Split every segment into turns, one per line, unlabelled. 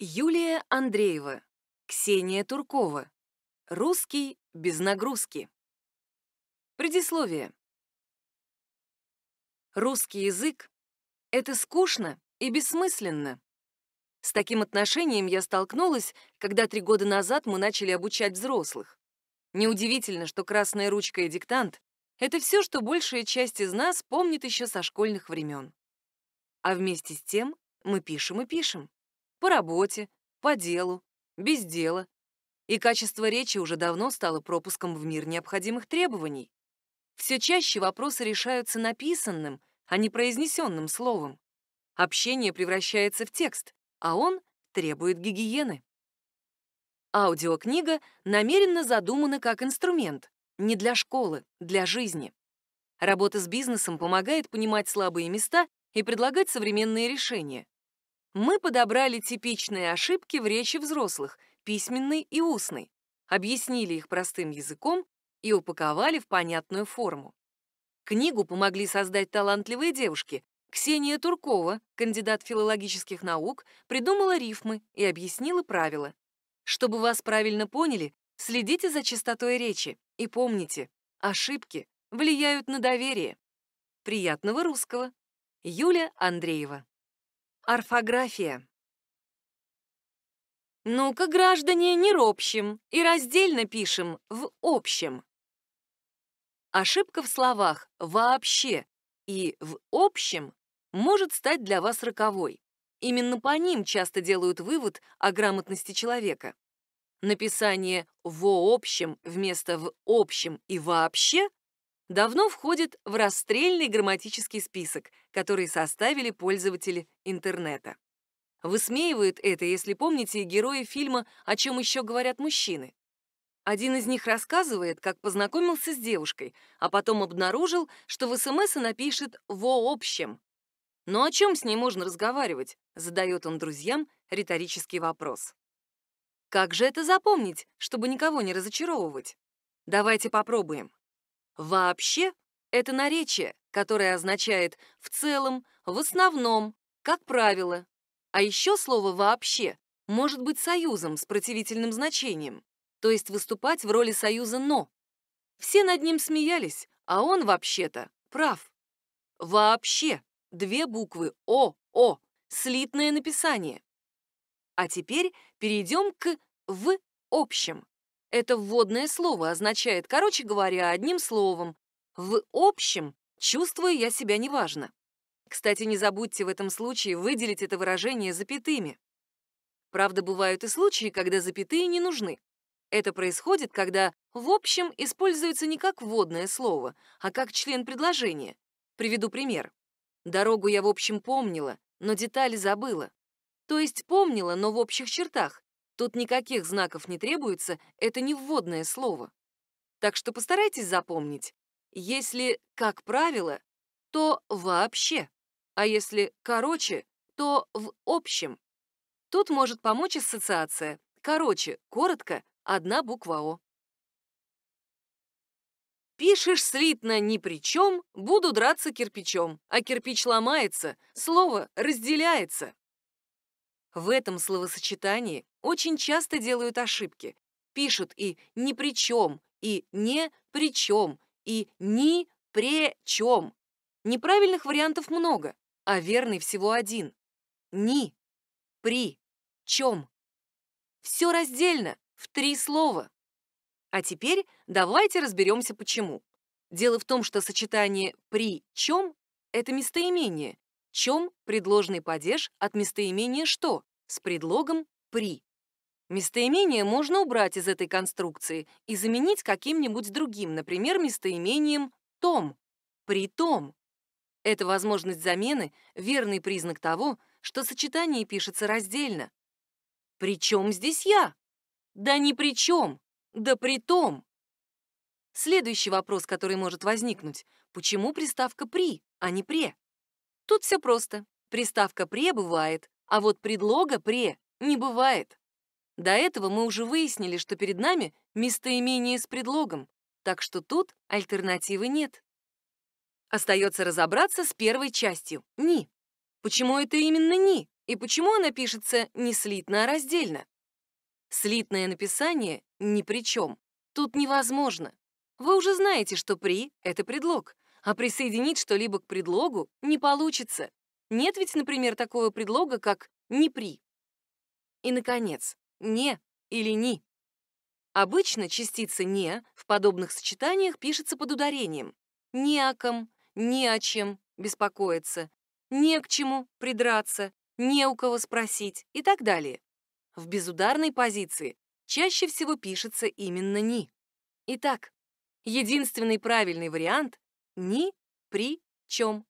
Юлия Андреева, Ксения Туркова. Русский без нагрузки. Предисловие. Русский язык — это скучно и бессмысленно. С таким отношением я столкнулась, когда три года назад мы начали обучать взрослых. Неудивительно, что красная ручка и диктант — это все, что большая часть из нас помнит еще со школьных времен. А вместе с тем мы пишем и пишем. По работе, по делу, без дела. И качество речи уже давно стало пропуском в мир необходимых требований. Все чаще вопросы решаются написанным, а не произнесенным словом. Общение превращается в текст, а он требует гигиены. Аудиокнига намеренно задумана как инструмент, не для школы, для жизни. Работа с бизнесом помогает понимать слабые места и предлагать современные решения мы подобрали типичные ошибки в речи взрослых, письменной и устной, объяснили их простым языком и упаковали в понятную форму. Книгу помогли создать талантливые девушки. Ксения Туркова, кандидат филологических наук, придумала рифмы и объяснила правила. Чтобы вас правильно поняли, следите за чистотой речи и помните, ошибки влияют на доверие. Приятного русского! Юля Андреева Орфография. Ну-ка, граждане, не ропщим и раздельно пишем в общем. Ошибка в словах «вообще» и «в общем» может стать для вас роковой. Именно по ним часто делают вывод о грамотности человека. Написание во общем» вместо «в общем» и «вообще» давно входит в расстрельный грамматический список, который составили пользователи интернета. Высмеивают это, если помните, герои фильма «О чем еще говорят мужчины». Один из них рассказывает, как познакомился с девушкой, а потом обнаружил, что в СМС напишет пишет «вообщем». «Но о чем с ней можно разговаривать?» — задает он друзьям риторический вопрос. Как же это запомнить, чтобы никого не разочаровывать? Давайте попробуем. Вообще — это наречие, которое означает «в целом», «в основном», «как правило». А еще слово «вообще» может быть союзом с противительным значением, то есть выступать в роли союза «но». Все над ним смеялись, а он вообще-то прав. Вообще две буквы «о-о» слитное написание. А теперь перейдем к «в общем». Это вводное слово означает, короче говоря, одним словом. В общем, чувствую я себя неважно. Кстати, не забудьте в этом случае выделить это выражение запятыми. Правда, бывают и случаи, когда запятые не нужны. Это происходит, когда «в общем» используется не как вводное слово, а как член предложения. Приведу пример. «Дорогу я в общем помнила, но детали забыла». То есть помнила, но в общих чертах, Тут никаких знаков не требуется, это не вводное слово. Так что постарайтесь запомнить. Если «как правило», то «вообще», а если «короче», то «в общем». Тут может помочь ассоциация «короче», «коротко», одна буква «о». Пишешь слитно ни при чем, буду драться кирпичом, а кирпич ломается, слово разделяется. В этом словосочетании очень часто делают ошибки. Пишут и «ни при чем», и «не при чем», и «ни при чем». Неправильных вариантов много, а верный всего один. «Ни», «при», «чем». Все раздельно, в три слова. А теперь давайте разберемся, почему. Дело в том, что сочетание «при чем» — это местоимение, чем предложный падеж от местоимения «что» с предлогом «при». Местоимение можно убрать из этой конструкции и заменить каким-нибудь другим, например, местоимением «том», «при том». Эта возможность замены — верный признак того, что сочетание пишется раздельно. «При чем здесь я?» «Да ни при чем!» «Да при том!» Следующий вопрос, который может возникнуть — почему приставка «при», а не «пре»? Тут все просто. Приставка «пре» бывает, а вот предлога «пре» не бывает. До этого мы уже выяснили, что перед нами местоимение с предлогом, так что тут альтернативы нет. Остается разобраться с первой частью — «ни». Почему это именно «ни» и почему она пишется не слитно, а раздельно? Слитное написание ни при чем. Тут невозможно. Вы уже знаете, что «при» — это предлог а присоединить что-либо к предлогу не получится. Нет ведь, например, такого предлога, как «не при». И, наконец, «не» или «ни». Обычно частица «не» в подобных сочетаниях пишется под ударением. «Не о ком», «не о чем» беспокоиться, «не к чему» придраться, «не у кого спросить» и так далее. В безударной позиции чаще всего пишется именно «ни». Итак, единственный правильный вариант ни при чем.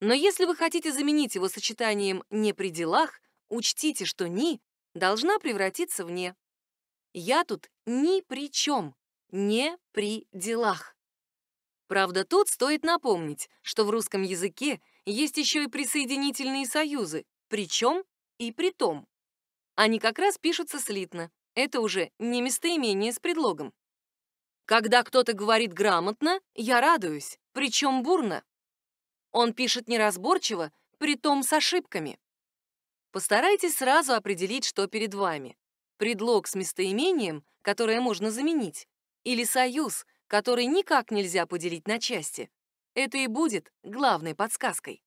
Но если вы хотите заменить его сочетанием «не при делах», учтите, что «ни» должна превратиться в «не». Я тут ни при чем, не при делах. Правда, тут стоит напомнить, что в русском языке есть еще и присоединительные союзы «причем» и «притом». Они как раз пишутся слитно. Это уже не местоимение с предлогом. Когда кто-то говорит грамотно, я радуюсь, причем бурно. Он пишет неразборчиво, притом с ошибками. Постарайтесь сразу определить, что перед вами. Предлог с местоимением, которое можно заменить, или союз, который никак нельзя поделить на части. Это и будет главной подсказкой.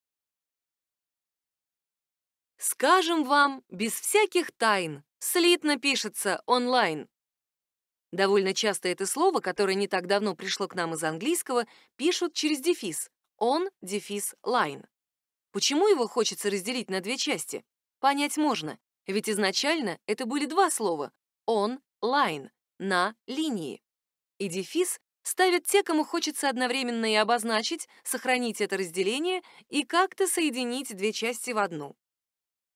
Скажем вам без всяких тайн, слитно пишется онлайн. Довольно часто это слово, которое не так давно пришло к нам из английского, пишут через дефис on дефис line. Почему его хочется разделить на две части? Понять можно, ведь изначально это были два слова on line на линии. И дефис ставят те, кому хочется одновременно и обозначить, сохранить это разделение и как-то соединить две части в одну.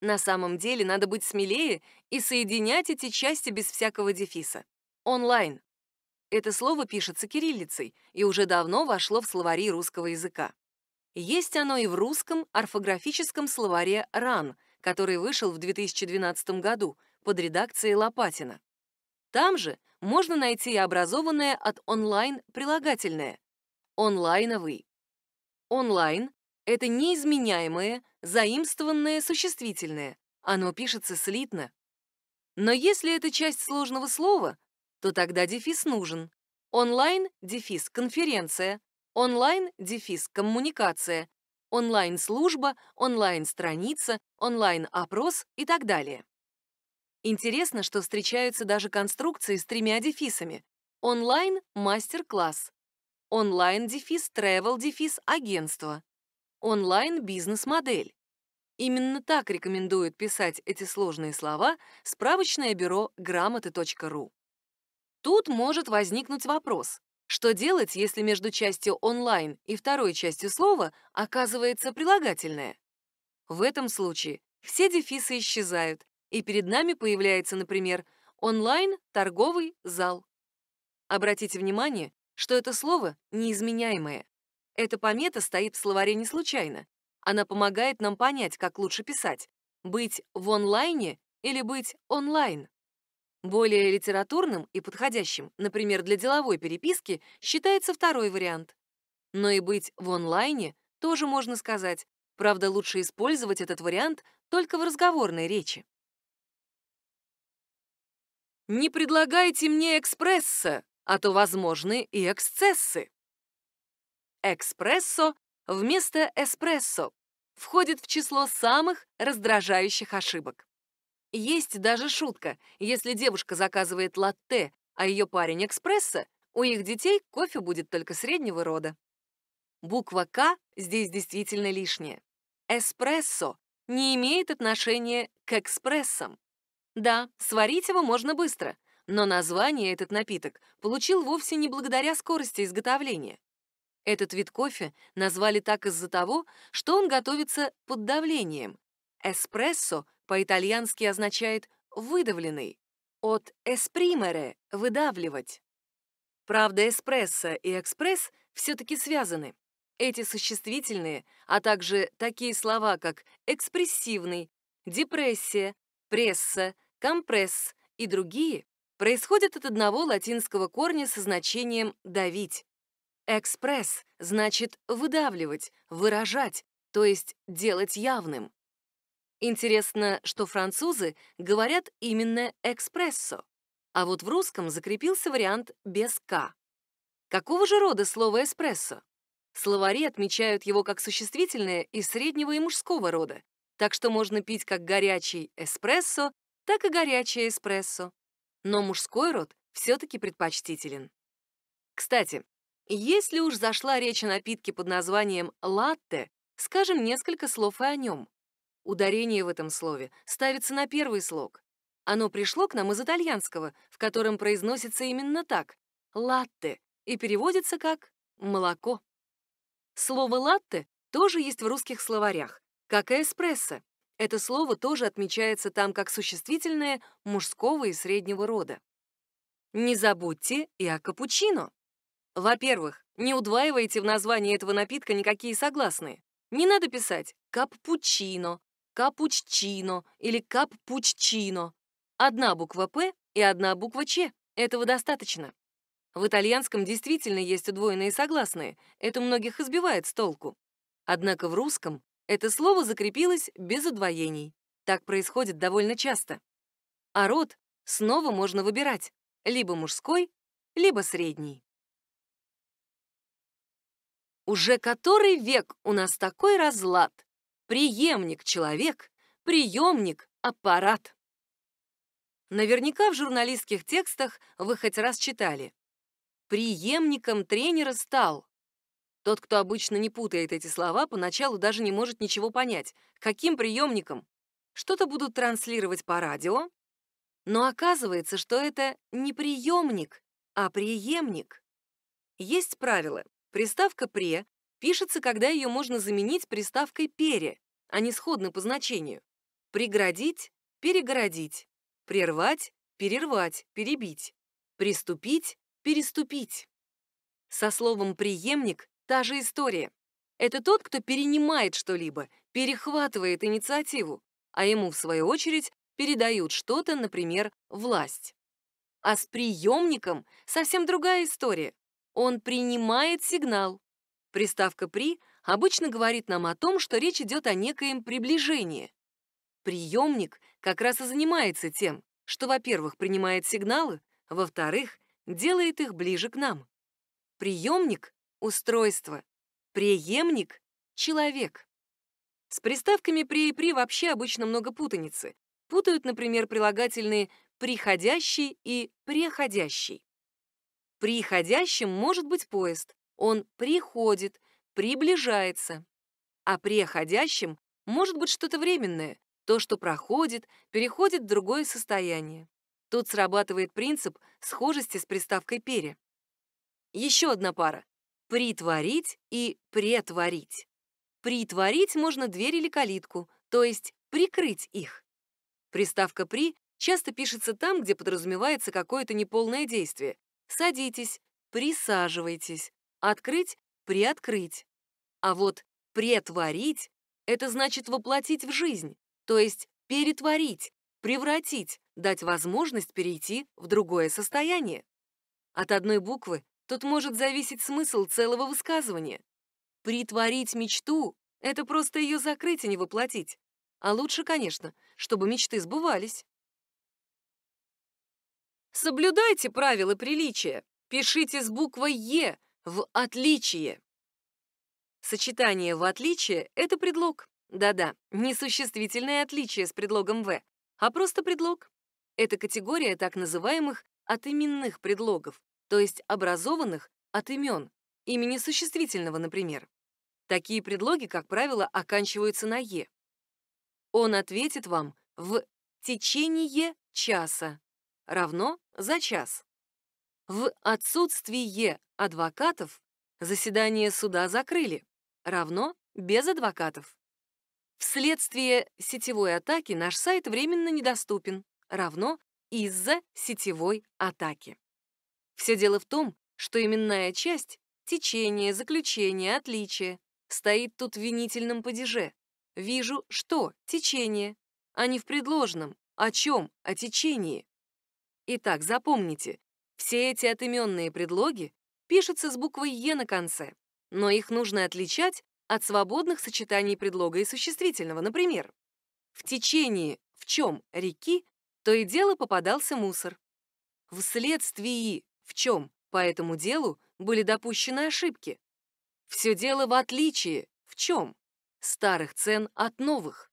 На самом деле надо быть смелее и соединять эти части без всякого дефиса. Онлайн. Это слово пишется кириллицей и уже давно вошло в словари русского языка. Есть оно и в русском орфографическом словаре «РАН», который вышел в 2012 году под редакцией Лопатина. Там же можно найти и образованное от онлайн прилагательное — онлайновый. Онлайн — это неизменяемое, заимствованное существительное. Оно пишется слитно. Но если это часть сложного слова, то тогда дефис нужен. Онлайн-дефис-конференция, онлайн-дефис-коммуникация, онлайн-служба, онлайн-страница, онлайн-опрос и так далее. Интересно, что встречаются даже конструкции с тремя дефисами. Онлайн-мастер-класс, онлайн-дефис-тревел-дефис-агентство, онлайн-бизнес-модель. Именно так рекомендует писать эти сложные слова справочное бюро грамоты.ру. Тут может возникнуть вопрос, что делать, если между частью «онлайн» и второй частью слова оказывается прилагательное? В этом случае все дефисы исчезают, и перед нами появляется, например, «онлайн-торговый зал». Обратите внимание, что это слово неизменяемое. Эта помета стоит в словаре не случайно. Она помогает нам понять, как лучше писать — быть в онлайне или быть онлайн. Более литературным и подходящим, например, для деловой переписки, считается второй вариант. Но и быть в онлайне тоже можно сказать, правда, лучше использовать этот вариант только в разговорной речи. «Не предлагайте мне экспресса, а то возможны и эксцессы». Экспрессо вместо эспрессо входит в число самых раздражающих ошибок. Есть даже шутка. Если девушка заказывает латте, а ее парень экспресса, у их детей кофе будет только среднего рода. Буква «К» здесь действительно лишняя. Эспрессо не имеет отношения к экспрессам. Да, сварить его можно быстро, но название этот напиток получил вовсе не благодаря скорости изготовления. Этот вид кофе назвали так из-за того, что он готовится под давлением, Эспрессо по-итальянски означает «выдавленный», от «эспримере» — «выдавливать». Правда, эспрессо и экспресс все-таки связаны. Эти существительные, а также такие слова, как «экспрессивный», «депрессия», «пресса», «компресс» и другие, происходят от одного латинского корня со значением «давить». «Экспресс» значит «выдавливать», «выражать», то есть «делать явным». Интересно, что французы говорят именно «экспрессо», а вот в русском закрепился вариант без «к». Какого же рода слово «эспрессо»? Словари отмечают его как существительное из среднего и мужского рода, так что можно пить как горячий эспрессо, так и горячее эспрессо. Но мужской род все-таки предпочтителен. Кстати, если уж зашла речь о напитке под названием «латте», скажем несколько слов и о нем. Ударение в этом слове ставится на первый слог. Оно пришло к нам из итальянского, в котором произносится именно так — «латте» и переводится как «молоко». Слово «латте» тоже есть в русских словарях, как и «эспрессо». Это слово тоже отмечается там как существительное мужского и среднего рода. Не забудьте и о капучино. Во-первых, не удваивайте в названии этого напитка никакие согласные. Не надо писать капучино капучино или каппуччино. Одна буква «П» и одна буква «Ч». Этого достаточно. В итальянском действительно есть удвоенные согласные, это многих избивает с толку. Однако в русском это слово закрепилось без удвоений. Так происходит довольно часто. А род снова можно выбирать — либо мужской, либо средний. Уже который век у нас такой разлад — Приемник — человек, приемник — аппарат. Наверняка в журналистских текстах вы хоть раз читали. Приемником тренера стал. Тот, кто обычно не путает эти слова, поначалу даже не может ничего понять. Каким приемником? Что-то будут транслировать по радио, но оказывается, что это не приемник, а преемник. Есть правило. Приставка «пре» пишется, когда ее можно заменить приставкой «пере», они а сходны по значению. Преградить — перегородить, прервать — перервать, перебить, приступить — переступить. Со словом «преемник» та же история. Это тот, кто перенимает что-либо, перехватывает инициативу, а ему, в свою очередь, передают что-то, например, власть. А с приемником совсем другая история. Он принимает сигнал, Приставка «при» обычно говорит нам о том, что речь идет о некоем приближении. Приемник как раз и занимается тем, что, во-первых, принимает сигналы, во-вторых, делает их ближе к нам. Приемник — устройство, преемник — человек. С приставками «при» и «при» вообще обычно много путаницы. Путают, например, прилагательные «приходящий» и «преходящий». Приходящим может быть поезд, он приходит, приближается. А приходящим может быть что-то временное, то, что проходит, переходит в другое состояние. Тут срабатывает принцип схожести с приставкой «пере». Еще одна пара — притворить и претворить. Притворить можно дверь или калитку, то есть прикрыть их. Приставка «при» часто пишется там, где подразумевается какое-то неполное действие. Садитесь, присаживайтесь, Открыть — приоткрыть. А вот претворить — это значит воплотить в жизнь, то есть перетворить, превратить, дать возможность перейти в другое состояние. От одной буквы тут может зависеть смысл целого высказывания. Притворить мечту — это просто ее закрыть и не воплотить. А лучше, конечно, чтобы мечты сбывались. Соблюдайте правила приличия. Пишите с буквой «Е», в отличие. Сочетание в отличие — это предлог. Да-да, не существительное отличие с предлогом «в», а просто предлог. Это категория так называемых от предлогов, то есть образованных от имен, имени существительного, например. Такие предлоги, как правило, оканчиваются на «е». Он ответит вам в «течение часа» равно «за час». В отсутствие адвокатов заседание суда закрыли, равно без адвокатов. Вследствие сетевой атаки наш сайт временно недоступен, равно из-за сетевой атаки. Все дело в том, что именная часть — течение, заключение, отличие — стоит тут в винительном падеже. Вижу, что — течение, а не в предложном, о чем, о течении. Итак, запомните, все эти отыменные предлоги пишутся с буквой «е» на конце, но их нужно отличать от свободных сочетаний предлога и существительного. Например, в течение в чем реки, то и дело попадался мусор. Вследствие в чем по этому делу были допущены ошибки. Все дело в отличии в чем старых цен от новых.